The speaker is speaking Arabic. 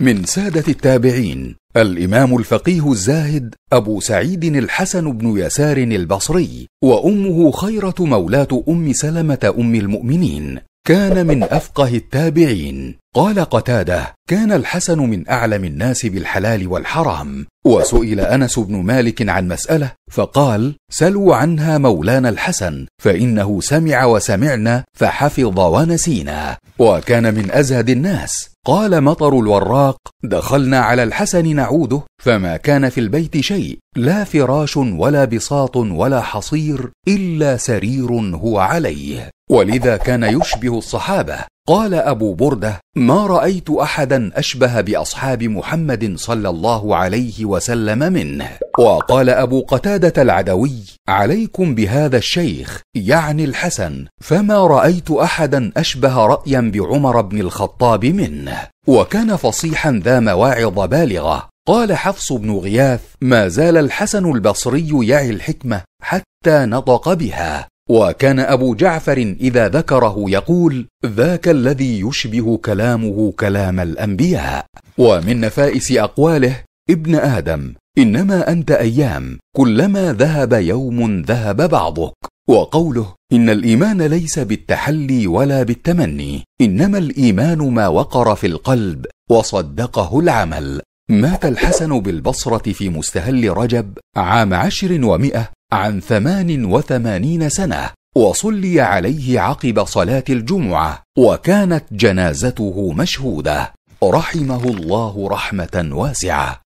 من سادة التابعين الإمام الفقيه الزاهد أبو سعيد الحسن بن يسار البصري وأمه خيرة مولاة أم سلمة أم المؤمنين كان من أفقه التابعين قال قتاده كان الحسن من أعلم الناس بالحلال والحرام وسئل أنس بن مالك عن مسألة فقال سلوا عنها مولانا الحسن فإنه سمع وسمعنا فحفظ ونسينا وكان من أزهد الناس قال مطر الوراق دخلنا على الحسن نعوده فما كان في البيت شيء لا فراش ولا بساط ولا حصير الا سرير هو عليه ولذا كان يشبه الصحابه قال ابو برده ما رايت احدا اشبه باصحاب محمد صلى الله عليه وسلم منه وقال ابو قتاده العدوي عليكم بهذا الشيخ يعني الحسن فما رايت احدا اشبه رايا بعمر بن الخطاب منه وكان فصيحا ذا مواعظ بالغه قال حفص بن غياث ما زال الحسن البصري يعي الحكمه حتى نطق بها وكان ابو جعفر اذا ذكره يقول ذاك الذي يشبه كلامه كلام الانبياء ومن نفائس اقواله ابن ادم انما انت ايام كلما ذهب يوم ذهب بعضك وقوله ان الايمان ليس بالتحلي ولا بالتمني انما الايمان ما وقر في القلب وصدقه العمل مات الحسن بالبصره في مستهل رجب عام عشر ومائه عن ثمان وثمانين سنة وصلي عليه عقب صلاة الجمعة وكانت جنازته مشهودة رحمه الله رحمة واسعة